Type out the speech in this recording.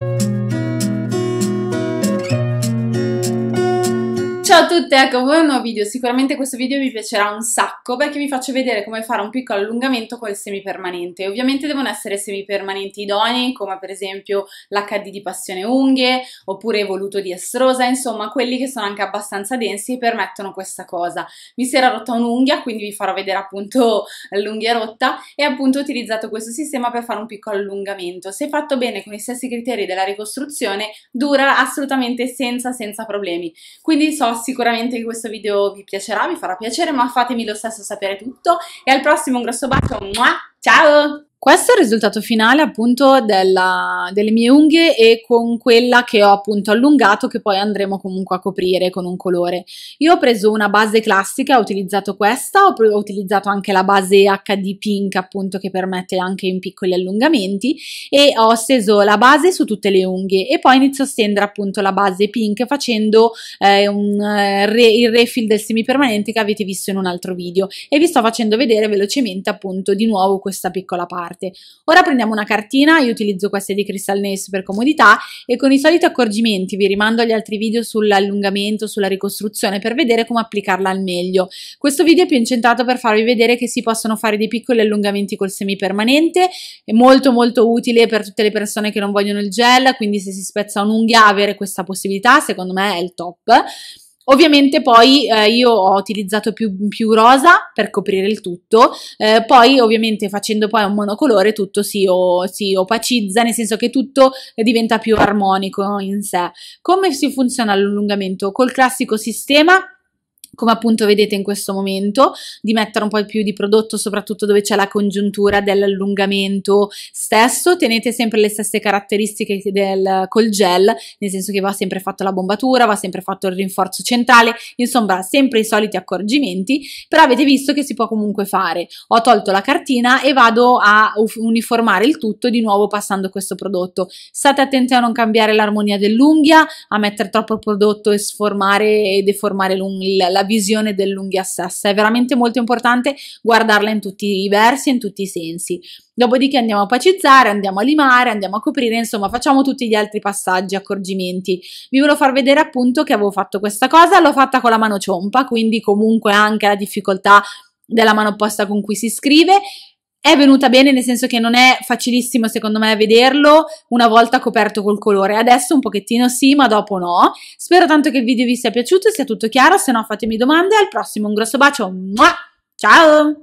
thank you Ciao a tutte, ecco voi un nuovo video, sicuramente questo video vi piacerà un sacco perché vi faccio vedere come fare un piccolo allungamento con il semipermanente. Ovviamente devono essere semipermanenti idonei come per esempio l'HD di Passione Unghie oppure Evoluto di Estrosa, insomma quelli che sono anche abbastanza densi e permettono questa cosa. Mi si era rotta un'unghia quindi vi farò vedere appunto l'unghia rotta e appunto ho utilizzato questo sistema per fare un piccolo allungamento. Se fatto bene con i stessi criteri della ricostruzione dura assolutamente senza, senza problemi. Quindi so sicuramente che questo video vi piacerà, vi farà piacere, ma fatemi lo stesso sapere tutto e al prossimo un grosso bacio, ciao! Questo è il risultato finale appunto della, delle mie unghie e con quella che ho appunto allungato che poi andremo comunque a coprire con un colore. Io ho preso una base classica, ho utilizzato questa, ho, ho utilizzato anche la base HD Pink appunto che permette anche in piccoli allungamenti e ho steso la base su tutte le unghie e poi inizio a stendere appunto la base pink facendo eh, un, eh, re, il refill del semipermanente che avete visto in un altro video e vi sto facendo vedere velocemente appunto di nuovo questa piccola parte parte. Ora prendiamo una cartina, io utilizzo questa di Crystal Nails per comodità e con i soliti accorgimenti vi rimando agli altri video sull'allungamento, sulla ricostruzione per vedere come applicarla al meglio. Questo video è più incentrato per farvi vedere che si possono fare dei piccoli allungamenti col semipermanente, è molto molto utile per tutte le persone che non vogliono il gel, quindi se si spezza un'unghia avere questa possibilità secondo me è il top. Ovviamente poi eh, io ho utilizzato più, più, rosa per coprire il tutto, eh, poi ovviamente facendo poi un monocolore tutto si, o, si, opacizza, nel senso che tutto diventa più armonico in sé. Come si funziona l'allungamento? Col classico sistema come appunto vedete in questo momento, di mettere un po' più di prodotto, soprattutto dove c'è la congiuntura dell'allungamento stesso. Tenete sempre le stesse caratteristiche del col gel, nel senso che va sempre fatto la bombatura, va sempre fatto il rinforzo centrale, insomma, sempre i soliti accorgimenti, però avete visto che si può comunque fare. Ho tolto la cartina e vado a uniformare il tutto di nuovo passando questo prodotto. State attenti a non cambiare l'armonia dell'unghia, a mettere troppo prodotto e sformare e deformare la visione dell'unghia stessa, è veramente molto importante guardarla in tutti i versi, e in tutti i sensi. Dopodiché andiamo a opacizzare, andiamo a limare, andiamo a coprire, insomma facciamo tutti gli altri passaggi, accorgimenti. Vi volevo far vedere appunto che avevo fatto questa cosa, l'ho fatta con la mano ciompa, quindi comunque anche la difficoltà della mano opposta con cui si scrive è venuta bene nel senso che non è facilissimo secondo me vederlo una volta coperto col colore, adesso un pochettino sì ma dopo no, spero tanto che il video vi sia piaciuto, sia tutto chiaro, se no fatemi domande, al prossimo un grosso bacio, ciao!